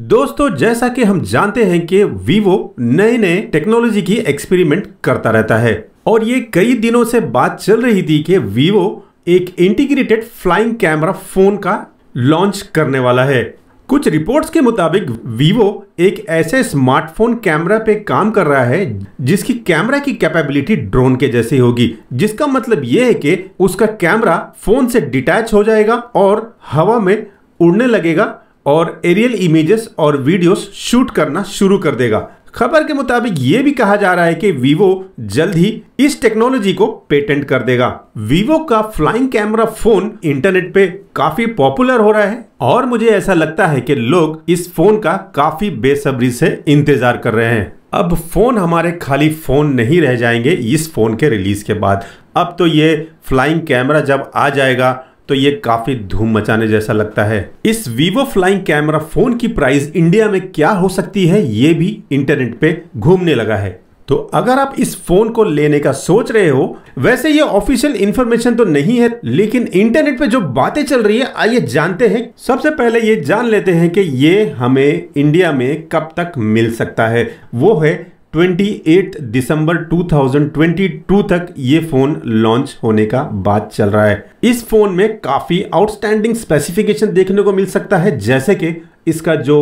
दोस्तों जैसा कि हम जानते हैं कि वीवो नए नए टेक्नोलॉजी की एक्सपेरिमेंट करता रहता है और ये कई दिनों से बात चल रही थी कि वीवो एक इंटीग्रेटेड फ्लाइंग कैमरा फोन का लॉन्च करने वाला है कुछ रिपोर्ट्स के मुताबिक वीवो एक ऐसे स्मार्टफोन कैमरा पे काम कर रहा है जिसकी कैमरा की कैपेबिलिटी ड्रोन के जैसी होगी जिसका मतलब यह है कि उसका कैमरा फोन से डिटैच हो जाएगा और हवा में उड़ने लगेगा और एरियल इमेजेस और वीडियोस शूट करना शुरू कर देगा खबर के मुताबिक ये भी कहा जा रहा है कि वीवो जल्द ही इस टेक्नोलॉजी को पेटेंट कर देगा वीवो का फ्लाइंग कैमरा फोन इंटरनेट पे काफी पॉपुलर हो रहा है और मुझे ऐसा लगता है कि लोग इस फोन का काफी बेसब्री से इंतजार कर रहे हैं अब फोन हमारे खाली फोन नहीं रह जाएंगे इस फोन के रिलीज के बाद अब तो ये फ्लाइंग कैमरा जब आ जाएगा तो ये काफी धूम मचाने जैसा लगता है इस वीवो फ्लाइंग कैमरा फोन की प्राइस इंडिया में क्या हो सकती है ये भी इंटरनेट पे घूमने लगा है तो अगर आप इस फोन को लेने का सोच रहे हो वैसे ये ऑफिशियल इंफॉर्मेशन तो नहीं है लेकिन इंटरनेट पे जो बातें चल रही है आइए जानते हैं सबसे पहले ये जान लेते हैं कि ये हमें इंडिया में कब तक मिल सकता है वो है 28 दिसंबर 2022 तक ये फोन लॉन्च होने का बात चल रहा है इस फोन में काफी आउटस्टैंडिंग स्पेसिफिकेशन देखने को मिल सकता है जैसे कि इसका जो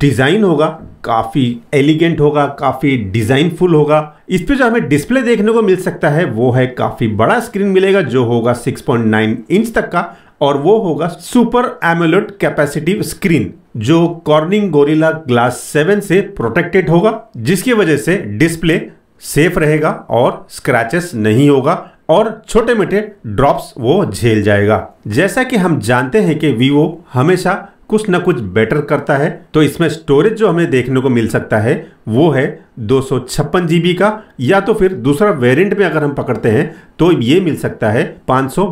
डिज़ाइन होगा काफ़ी एलिगेंट होगा काफ़ी डिज़ाइनफुल होगा इस पे जो हमें डिस्प्ले देखने को मिल सकता है वो है काफ़ी बड़ा स्क्रीन मिलेगा जो होगा 6.9 इंच तक का और वो होगा सुपर एमोलेट कैपेसिटिव स्क्रीन जो कॉर्निंग गोरिल्ला ग्लास सेवन से प्रोटेक्टेड होगा जिसकी वजह से डिस्प्ले सेफ रहेगा और स्क्रैचेस नहीं होगा और छोटे मोटे ड्रॉप्स वो झेल जाएगा जैसा कि हम जानते हैं कि वीवो हमेशा कुछ ना कुछ बेटर करता है तो इसमें स्टोरेज जो हमें देखने को मिल सकता है वो है दो सौ का या तो फिर दूसरा वेरिएंट में अगर हम पकड़ते हैं तो ये मिल सकता है पाँच सौ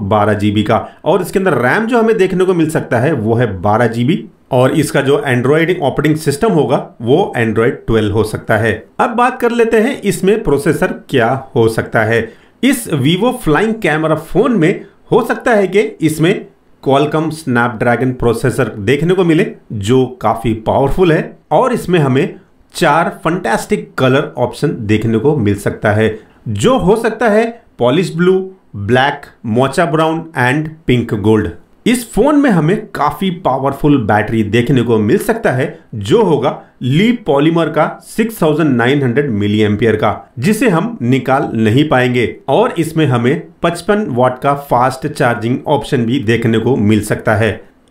का और इसके अंदर रैम जो हमें देखने को मिल सकता है वो है बारह और इसका जो एंड्रॉयड ऑपरेटिंग सिस्टम होगा वो एंड्रॉयड 12 हो सकता है अब बात कर लेते हैं इसमें प्रोसेसर क्या हो सकता है इस वीवो फ्लाइंग कैमरा फोन में हो सकता है कि इसमें क्वालकम स्नैपड्रैगन प्रोसेसर देखने को मिले जो काफ़ी पावरफुल है और इसमें हमें चार फंटेस्टिक कलर ऑप्शन देखने को मिल सकता है जो हो सकता है polish blue black mocha brown and pink gold इस फोन में हमें काफी पावरफुल बैटरी देखने को मिल सकता है जो होगा ली पॉलीमर का 6900 मिलीएम्पियर का जिसे हम निकाल नहीं पाएंगे और इसमें हमें 55 वॉट का फास्ट चार्जिंग ऑप्शन भी देखने को मिल सकता है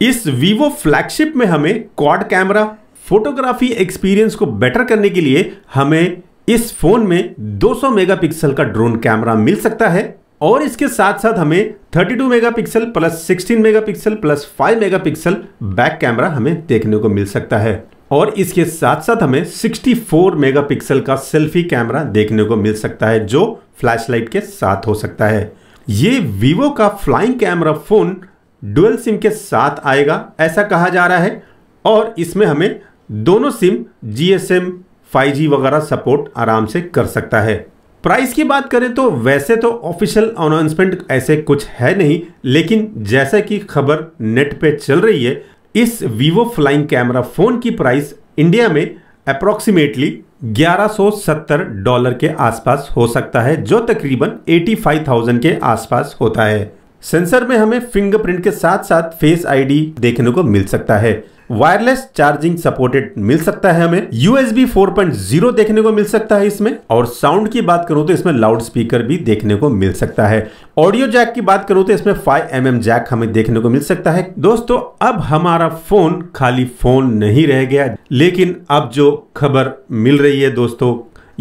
इस वीवो फ्लैगशिप में हमें क्वाड कैमरा फोटोग्राफी एक्सपीरियंस को बेटर करने के लिए हमें इस फोन में 200 मेगापिक्सल का ड्रोन कैमरा मिल सकता है और इसके साथ साथ हमें 32 megapixel plus 16 megapixel plus 5 megapixel back camera हमें देखने को मिल सकता है और इसके साथ साथ हमें 64 मेगापिक्सल का सेल्फी कैमरा देखने को मिल सकता है जो फ्लैशलाइट के साथ हो सकता है ये वीवो का flying camera phone dual SIM के साथ आएगा ऐसा कहा जा रहा है और इसमें हमें दोनों सिम जी एस एम वगैरह सपोर्ट आराम से कर सकता है प्राइस की बात करें तो वैसे तो ऑफिशियल अनाउंसमेंट ऐसे कुछ है नहीं लेकिन जैसा कि खबर नेट पे चल रही है इस वीवो फ्लाइंग कैमरा फ़ोन की प्राइस इंडिया में अप्रोक्सीमेटली 1170 डॉलर के आसपास हो सकता है जो तकरीबन 85,000 के आसपास होता है सेंसर में हमें फिंगरप्रिंट के साथ साथ फेस आईडी देखने को मिल सकता है वायरलेस चार्जिंग सपोर्टेड मिल सकता है हमें USB 4.0 देखने को मिल सकता है इसमें और साउंड की बात करूं तो इसमें लाउड स्पीकर भी देखने को मिल सकता है ऑडियो जैक की बात करूं तो इसमें 5 mm जैक हमें देखने को मिल सकता है दोस्तों अब हमारा फोन खाली फोन नहीं रह गया लेकिन अब जो खबर मिल रही है दोस्तों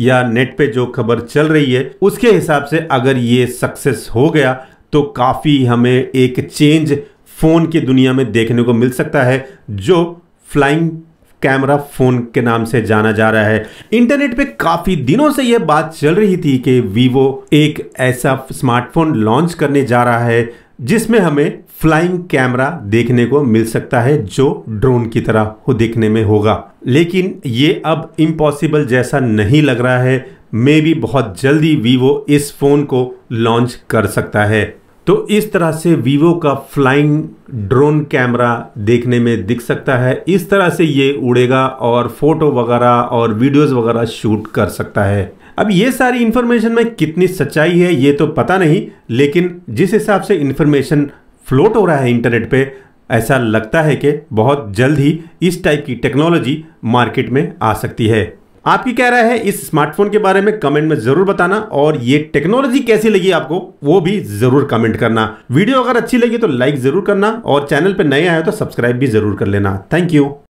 या नेट पे जो खबर चल रही है उसके हिसाब से अगर ये सक्सेस हो गया तो काफ़ी हमें एक चेंज फ़ोन की दुनिया में देखने को मिल सकता है जो फ्लाइंग कैमरा फ़ोन के नाम से जाना जा रहा है इंटरनेट पे काफ़ी दिनों से यह बात चल रही थी कि वीवो एक ऐसा स्मार्टफोन लॉन्च करने जा रहा है जिसमें हमें फ्लाइंग कैमरा देखने को मिल सकता है जो ड्रोन की तरह हो देखने में होगा लेकिन ये अब इम्पॉसिबल जैसा नहीं लग रहा है मे भी बहुत जल्दी वीवो इस फ़ोन को लॉन्च कर सकता है तो इस तरह से वीवो का फ्लाइंग ड्रोन कैमरा देखने में दिख सकता है इस तरह से ये उड़ेगा और फोटो वगैरह और वीडियोस वगैरह शूट कर सकता है अब ये सारी इन्फॉर्मेशन में कितनी सच्चाई है ये तो पता नहीं लेकिन जिस हिसाब से इन्फॉर्मेशन फ्लोट हो रहा है इंटरनेट पे ऐसा लगता है कि बहुत जल्द ही इस टाइप की टेक्नोलॉजी मार्केट में आ सकती है आपकी क्या राय है इस स्मार्टफोन के बारे में कमेंट में जरूर बताना और ये टेक्नोलॉजी कैसी लगी आपको वो भी जरूर कमेंट करना वीडियो अगर अच्छी लगी तो लाइक जरूर करना और चैनल पर नए आए तो सब्सक्राइब भी जरूर कर लेना थैंक यू